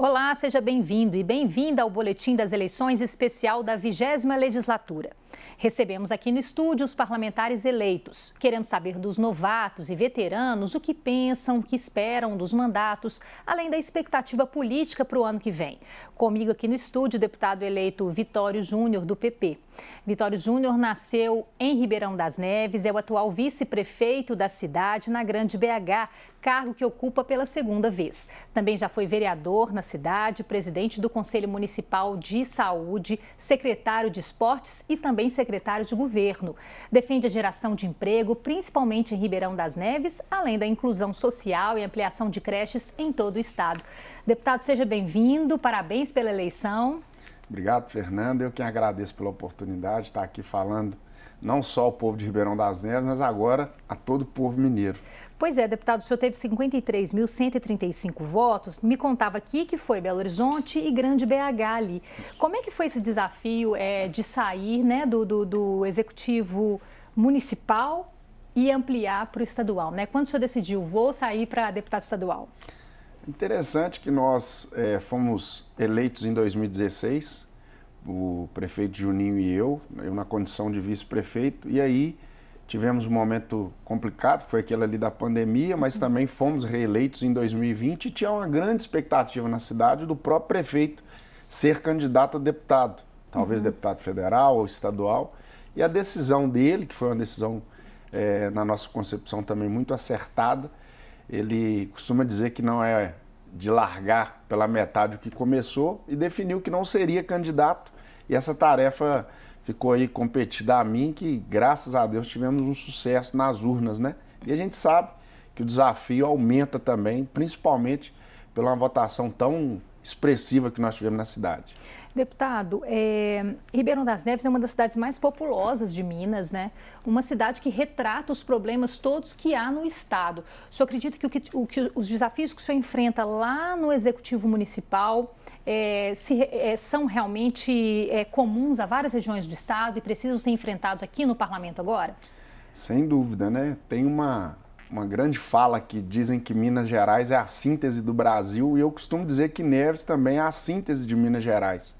Olá, seja bem-vindo e bem-vinda ao Boletim das Eleições Especial da 20 Legislatura. Recebemos aqui no estúdio os parlamentares eleitos. Queremos saber dos novatos e veteranos o que pensam, o que esperam dos mandatos, além da expectativa política para o ano que vem. Comigo aqui no estúdio, o deputado eleito Vitório Júnior, do PP. Vitório Júnior nasceu em Ribeirão das Neves, é o atual vice-prefeito da cidade na Grande BH, cargo que ocupa pela segunda vez. Também já foi vereador na cidade, presidente do Conselho Municipal de Saúde, secretário de Esportes e também também secretário de governo. Defende a geração de emprego, principalmente em Ribeirão das Neves, além da inclusão social e ampliação de creches em todo o estado. Deputado, seja bem-vindo, parabéns pela eleição. Obrigado, Fernando. Eu que agradeço pela oportunidade de estar aqui falando não só ao povo de Ribeirão das Neves, mas agora a todo o povo mineiro. Pois é, deputado, o senhor teve 53.135 votos. Me contava aqui que foi Belo Horizonte e Grande BH ali. Como é que foi esse desafio é, de sair né, do, do, do executivo municipal e ampliar para o estadual? Né? Quando o senhor decidiu, vou sair para deputado estadual? Interessante que nós é, fomos eleitos em 2016 o prefeito Juninho e eu, eu na condição de vice-prefeito, e aí tivemos um momento complicado, foi aquele ali da pandemia, mas também fomos reeleitos em 2020 e tinha uma grande expectativa na cidade do próprio prefeito ser candidato a deputado, talvez uhum. deputado federal ou estadual, e a decisão dele, que foi uma decisão, é, na nossa concepção, também muito acertada, ele costuma dizer que não é de largar pela metade o que começou e definiu que não seria candidato e essa tarefa ficou aí competida a mim, que graças a Deus tivemos um sucesso nas urnas, né? E a gente sabe que o desafio aumenta também, principalmente pela votação tão expressiva que nós tivemos na cidade. Deputado, é, Ribeirão das Neves é uma das cidades mais populosas de Minas, né? Uma cidade que retrata os problemas todos que há no Estado. O senhor acredita que, o que, o que os desafios que o senhor enfrenta lá no Executivo Municipal é, se, é, são realmente é, comuns a várias regiões do Estado e precisam ser enfrentados aqui no Parlamento agora? Sem dúvida, né? Tem uma, uma grande fala que dizem que Minas Gerais é a síntese do Brasil e eu costumo dizer que Neves também é a síntese de Minas Gerais.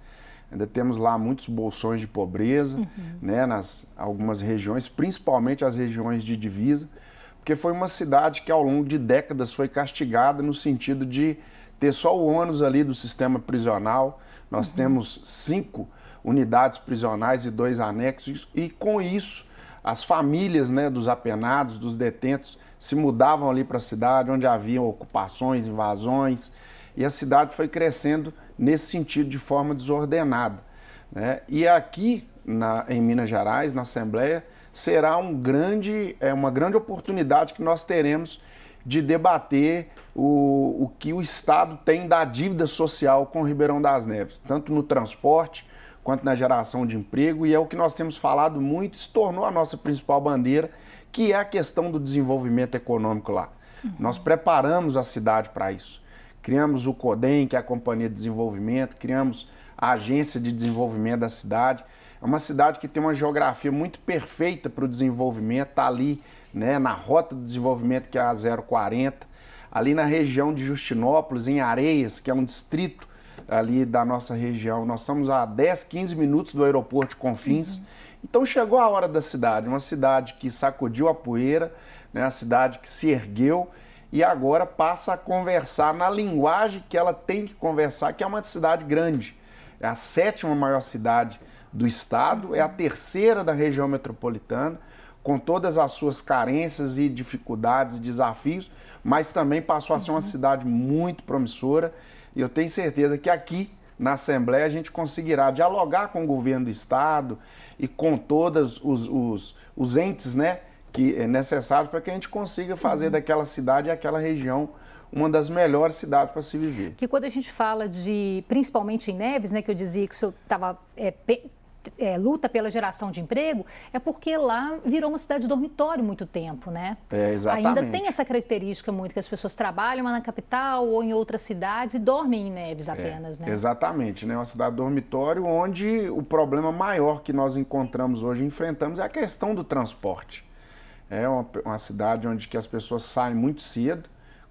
Ainda temos lá muitos bolsões de pobreza, uhum. né, nas algumas regiões, principalmente as regiões de divisa, porque foi uma cidade que ao longo de décadas foi castigada no sentido de ter só o ônus ali do sistema prisional. Nós uhum. temos cinco unidades prisionais e dois anexos, e com isso as famílias né, dos apenados, dos detentos, se mudavam ali para a cidade, onde haviam ocupações, invasões, e a cidade foi crescendo nesse sentido de forma desordenada. Né? E aqui na, em Minas Gerais, na Assembleia, será um grande, é uma grande oportunidade que nós teremos de debater o, o que o Estado tem da dívida social com o Ribeirão das Neves, tanto no transporte quanto na geração de emprego, e é o que nós temos falado muito, se tornou a nossa principal bandeira, que é a questão do desenvolvimento econômico lá. Uhum. Nós preparamos a cidade para isso criamos o CODEM, que é a Companhia de Desenvolvimento, criamos a Agência de Desenvolvimento da cidade. É uma cidade que tem uma geografia muito perfeita para o desenvolvimento, está ali né, na rota do desenvolvimento, que é a 040, ali na região de Justinópolis, em Areias, que é um distrito ali da nossa região. Nós estamos a 10, 15 minutos do aeroporto de Confins. Uhum. Então chegou a hora da cidade, uma cidade que sacudiu a poeira, né, uma cidade que se ergueu e agora passa a conversar na linguagem que ela tem que conversar, que é uma cidade grande. É a sétima maior cidade do estado, é a terceira da região metropolitana, com todas as suas carências e dificuldades e desafios, mas também passou a ser uma uhum. cidade muito promissora. E eu tenho certeza que aqui na Assembleia a gente conseguirá dialogar com o governo do estado e com todos os, os, os entes, né? que é necessário para que a gente consiga fazer uhum. daquela cidade e aquela região uma das melhores cidades para se viver. Que quando a gente fala de, principalmente em Neves, né, que eu dizia que o senhor estava é, é, luta pela geração de emprego é porque lá virou uma cidade de dormitório muito tempo, né? É, exatamente. Ainda tem essa característica muito que as pessoas trabalham lá na capital ou em outras cidades e dormem em Neves é, apenas, é, né? Exatamente, né? Uma cidade dormitório onde o problema maior que nós encontramos hoje, enfrentamos, é a questão do transporte. É uma, uma, cidade onde que as pessoas saem muito cedo,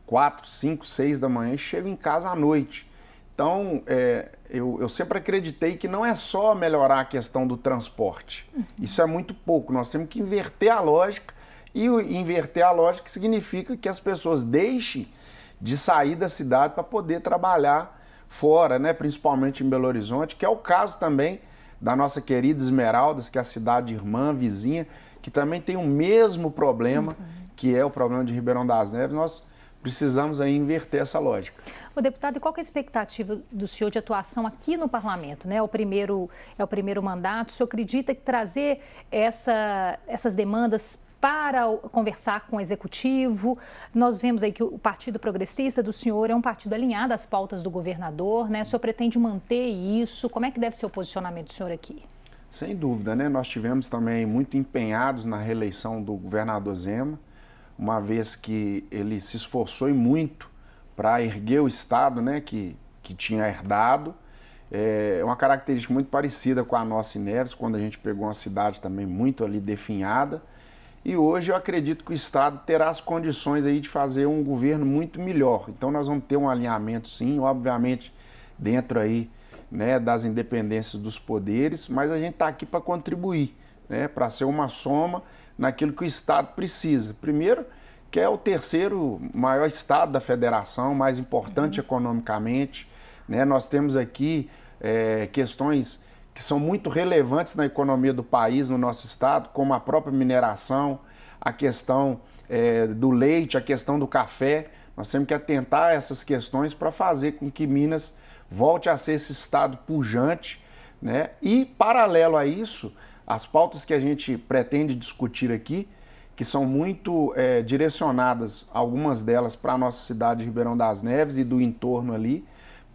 4, 5, 6 da manhã e chegam em casa à noite. Então, é, eu, eu, sempre acreditei que não é só melhorar a questão do transporte. Uhum. Isso é muito pouco. Nós temos que inverter a lógica. E inverter a lógica significa que as pessoas deixem de sair da cidade para poder trabalhar fora, né? principalmente em Belo Horizonte, que é o caso também da nossa querida Esmeraldas, que é a cidade irmã, vizinha, que também tem o mesmo problema, que é o problema de Ribeirão das Neves. Nós precisamos aí inverter essa lógica. O deputado, e qual é a expectativa do senhor de atuação aqui no parlamento? Né? É o primeiro, é o primeiro mandato. O senhor acredita que trazer essa, essas demandas para conversar com o executivo. Nós vemos aí que o Partido Progressista do senhor é um partido alinhado às pautas do governador, né? O senhor pretende manter isso? Como é que deve ser o posicionamento do senhor aqui? Sem dúvida, né? Nós tivemos também muito empenhados na reeleição do governador Zema, uma vez que ele se esforçou e muito para erguer o Estado, né? Que, que tinha herdado. É, é uma característica muito parecida com a nossa em Neves, quando a gente pegou uma cidade também muito ali definhada e hoje eu acredito que o Estado terá as condições aí de fazer um governo muito melhor. Então nós vamos ter um alinhamento, sim, obviamente, dentro aí né, das independências dos poderes, mas a gente está aqui para contribuir, né, para ser uma soma naquilo que o Estado precisa. Primeiro, que é o terceiro maior Estado da federação, mais importante uhum. economicamente. Né? Nós temos aqui é, questões que são muito relevantes na economia do país, no nosso estado, como a própria mineração, a questão é, do leite, a questão do café. Nós temos que atentar a essas questões para fazer com que Minas volte a ser esse estado pujante. Né? E, paralelo a isso, as pautas que a gente pretende discutir aqui, que são muito é, direcionadas, algumas delas, para a nossa cidade de Ribeirão das Neves e do entorno ali,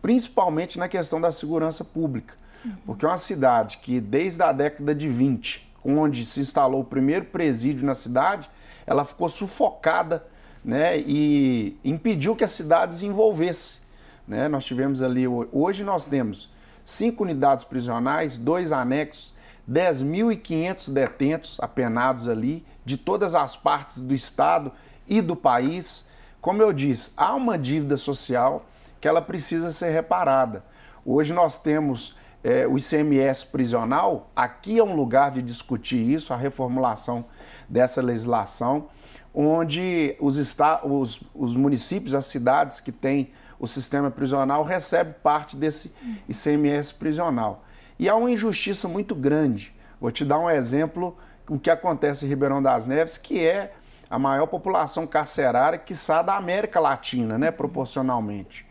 principalmente na questão da segurança pública porque Porque é uma cidade que desde a década de 20, onde se instalou o primeiro presídio na cidade, ela ficou sufocada né, e impediu que a cidade desenvolvesse. Né? Nós tivemos ali, hoje nós temos cinco unidades prisionais, dois anexos, 10.500 detentos apenados ali, de todas as partes do Estado e do país. Como eu disse, há uma dívida social que ela precisa ser reparada. Hoje nós temos é, o ICMS prisional, aqui é um lugar de discutir isso, a reformulação dessa legislação, onde os, está os, os municípios, as cidades que têm o sistema prisional recebem parte desse ICMS prisional. E há uma injustiça muito grande. Vou te dar um exemplo, o que acontece em Ribeirão das Neves, que é a maior população carcerária, que quiçá, da América Latina, né, proporcionalmente.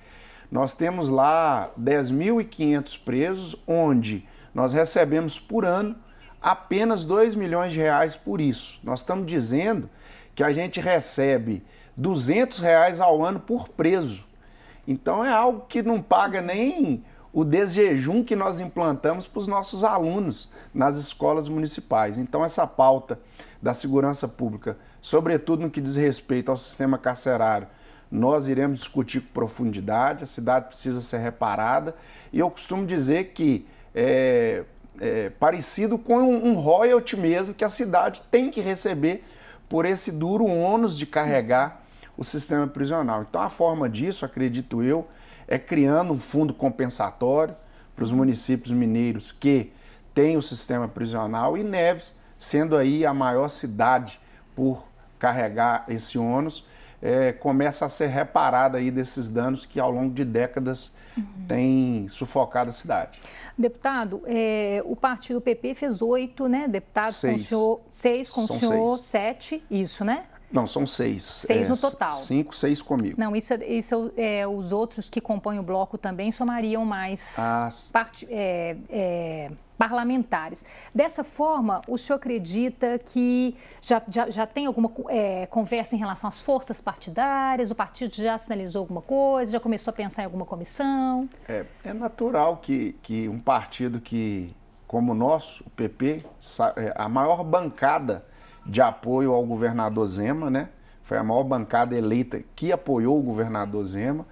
Nós temos lá 10.500 presos, onde nós recebemos por ano apenas 2 milhões de reais por isso. Nós estamos dizendo que a gente recebe 200 reais ao ano por preso. Então é algo que não paga nem o desjejum que nós implantamos para os nossos alunos nas escolas municipais. Então essa pauta da segurança pública, sobretudo no que diz respeito ao sistema carcerário, nós iremos discutir com profundidade, a cidade precisa ser reparada. E eu costumo dizer que é, é parecido com um, um royalty mesmo que a cidade tem que receber por esse duro ônus de carregar o sistema prisional. Então, a forma disso, acredito eu, é criando um fundo compensatório para os municípios mineiros que têm o sistema prisional e Neves sendo aí a maior cidade por carregar esse ônus é, começa a ser reparada aí desses danos que ao longo de décadas uhum. têm sufocado a cidade. Deputado, é, o partido PP fez oito, né, deputados seis. com o senhor, seis com São o senhor, seis. sete, isso, né? Não, são seis. Seis é, no total. Cinco, seis comigo. Não, isso, é, isso é, é, os outros que compõem o bloco também somariam mais ah, part, é, é parlamentares. Dessa forma, o senhor acredita que já, já, já tem alguma é, conversa em relação às forças partidárias? O partido já sinalizou alguma coisa? Já começou a pensar em alguma comissão? É, é natural que, que um partido que, como o nosso, o PP, é, a maior bancada de apoio ao governador Zema, né? Foi a maior bancada eleita que apoiou o governador Zema.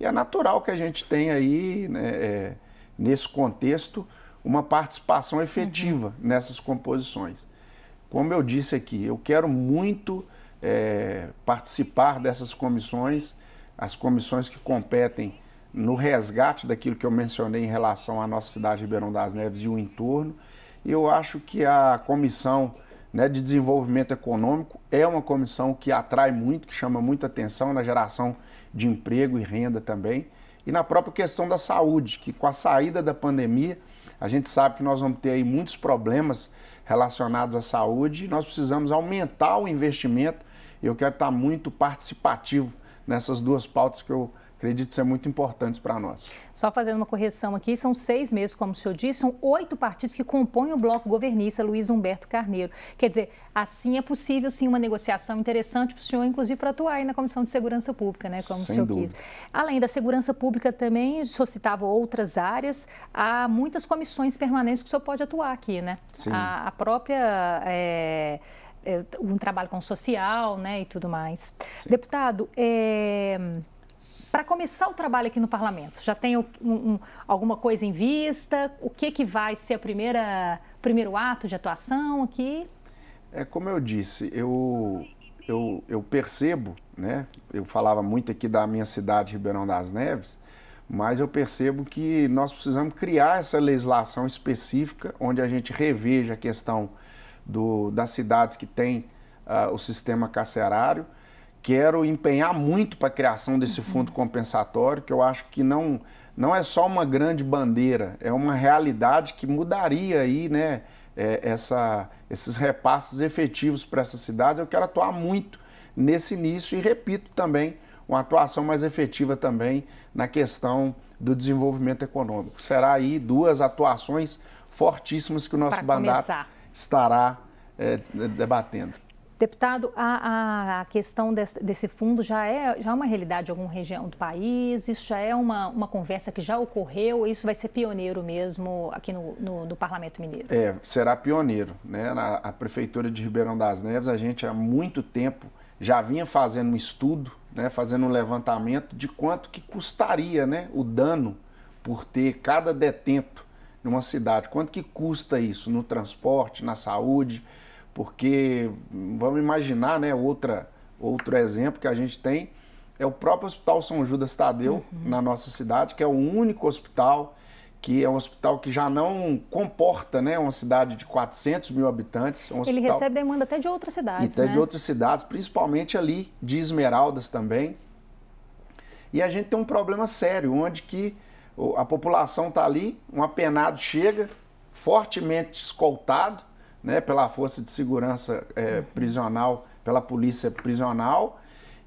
E é natural que a gente tenha aí, né, é, nesse contexto, uma participação efetiva uhum. nessas composições. Como eu disse aqui, eu quero muito é, participar dessas comissões, as comissões que competem no resgate daquilo que eu mencionei em relação à nossa cidade de Ribeirão das Neves e o entorno. Eu acho que a comissão né, de desenvolvimento econômico é uma comissão que atrai muito, que chama muita atenção na geração de emprego e renda também. E na própria questão da saúde, que com a saída da pandemia a gente sabe que nós vamos ter aí muitos problemas relacionados à saúde e nós precisamos aumentar o investimento. Eu quero estar muito participativo nessas duas pautas que eu Acredito que isso é muito importante para nós. Só fazendo uma correção aqui, são seis meses, como o senhor disse, são oito partidos que compõem o bloco governista Luiz Humberto Carneiro. Quer dizer, assim é possível sim uma negociação interessante para o senhor, inclusive para atuar aí na Comissão de Segurança Pública, né? Como Sem o senhor dúvida. quis. Além da segurança pública também, o senhor citava outras áreas, há muitas comissões permanentes que o senhor pode atuar aqui, né? Sim. A, a própria. É um trabalho com social, né, e tudo mais. Sim. Deputado, é, para começar o trabalho aqui no parlamento, já tem um, um, alguma coisa em vista? O que, que vai ser o primeiro ato de atuação aqui? É como eu disse, eu, eu, eu percebo, né? Eu falava muito aqui da minha cidade, Ribeirão das Neves, mas eu percebo que nós precisamos criar essa legislação específica onde a gente reveja a questão do, das cidades que têm uh, o sistema carcerário quero empenhar muito para a criação desse uhum. fundo compensatório, que eu acho que não, não é só uma grande bandeira, é uma realidade que mudaria aí, né, é, essa, esses repasses efetivos para essa cidade. Eu quero atuar muito nesse início e, repito também, uma atuação mais efetiva também na questão do desenvolvimento econômico. Será aí duas atuações fortíssimas que o nosso mandato estará é, debatendo. Deputado, a, a questão desse, desse, fundo já é, já é uma realidade em alguma região do país? Isso já é uma, uma conversa que já ocorreu? Isso vai ser pioneiro mesmo aqui no, no, no Parlamento Mineiro? É, será pioneiro. Né? Na, a Prefeitura de Ribeirão das Neves, a gente há muito tempo já vinha fazendo um estudo, né, fazendo um levantamento de quanto que custaria né, o dano por ter cada detento numa cidade. Quanto que custa isso no transporte, na saúde porque vamos imaginar, né, outra, outro exemplo que a gente tem é o próprio Hospital São Judas Tadeu, uhum. na nossa cidade, que é o único hospital que é um hospital que já não comporta, né, uma cidade de 400 mil habitantes. É um Ele recebe demanda até de outras cidades, Até né? de outras cidades, principalmente ali de Esmeraldas também. E a gente tem um problema sério, onde que a população está ali, um apenado chega, fortemente escoltado, né, pela força de segurança é, prisional, pela polícia prisional,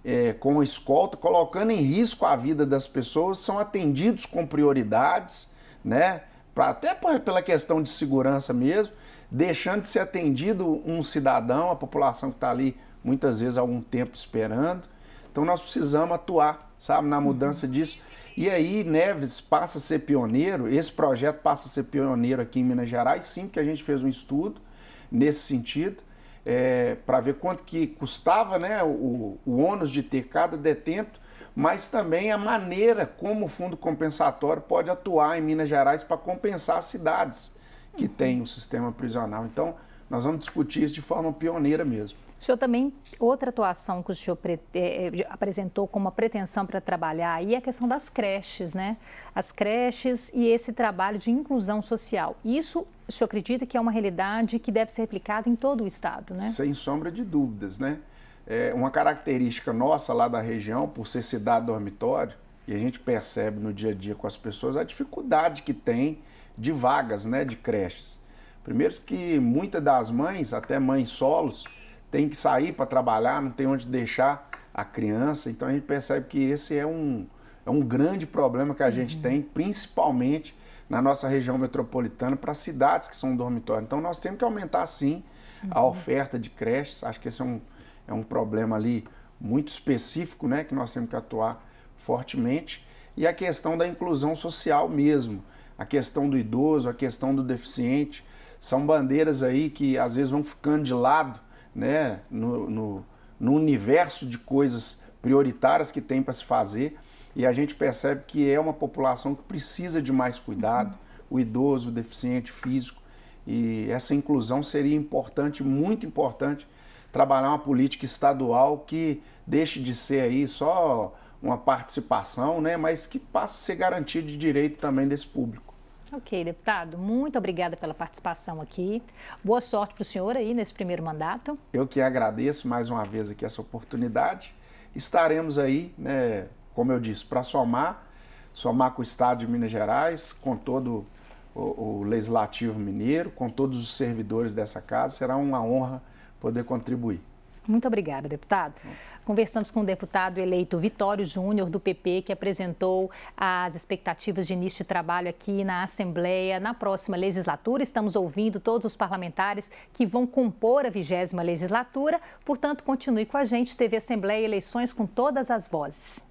é, com escolta, colocando em risco a vida das pessoas, são atendidos com prioridades, né, pra, até pela questão de segurança mesmo, deixando de ser atendido um cidadão, a população que está ali muitas vezes há algum tempo esperando. Então nós precisamos atuar, sabe, na mudança uhum. disso. E aí Neves passa a ser pioneiro, esse projeto passa a ser pioneiro aqui em Minas Gerais, sim, porque a gente fez um estudo nesse sentido, é, para ver quanto que custava né, o, o ônus de ter cada detento, mas também a maneira como o fundo compensatório pode atuar em Minas Gerais para compensar as cidades que uhum. têm o sistema prisional. Então, nós vamos discutir isso de forma pioneira mesmo. O senhor também, outra atuação que o senhor é, é, apresentou como uma pretensão para trabalhar aí é a questão das creches, né? As creches e esse trabalho de inclusão social. Isso, o senhor acredita que é uma realidade que deve ser replicada em todo o Estado, né? Sem sombra de dúvidas, né? É uma característica nossa lá da região, por ser cidade dormitório, e a gente percebe no dia a dia com as pessoas a dificuldade que tem de vagas né, de creches. Primeiro que muitas das mães, até mães solos, tem que sair para trabalhar, não tem onde deixar a criança. Então a gente percebe que esse é um, é um grande problema que a gente uhum. tem, principalmente na nossa região metropolitana, para cidades que são dormitórios Então nós temos que aumentar sim uhum. a oferta de creches. Acho que esse é um, é um problema ali muito específico, né? Que nós temos que atuar fortemente. E a questão da inclusão social mesmo, a questão do idoso, a questão do deficiente, são bandeiras aí que às vezes vão ficando de lado né, no, no, no universo de coisas prioritárias que tem para se fazer, e a gente percebe que é uma população que precisa de mais cuidado, uhum. o idoso, o deficiente físico, e essa inclusão seria importante, muito importante, trabalhar uma política estadual que deixe de ser aí só uma participação, né, mas que passe a ser garantia de direito também desse público. Ok, deputado, muito obrigada pela participação aqui. Boa sorte para o senhor aí nesse primeiro mandato. Eu que agradeço mais uma vez aqui essa oportunidade. Estaremos aí, né, como eu disse, para somar, somar com o Estado de Minas Gerais, com todo o, o Legislativo Mineiro, com todos os servidores dessa casa. Será uma honra poder contribuir. Muito obrigada, deputado. Conversamos com o deputado eleito Vitório Júnior, do PP, que apresentou as expectativas de início de trabalho aqui na Assembleia na próxima legislatura. Estamos ouvindo todos os parlamentares que vão compor a vigésima legislatura. Portanto, continue com a gente, TV Assembleia Eleições com todas as vozes.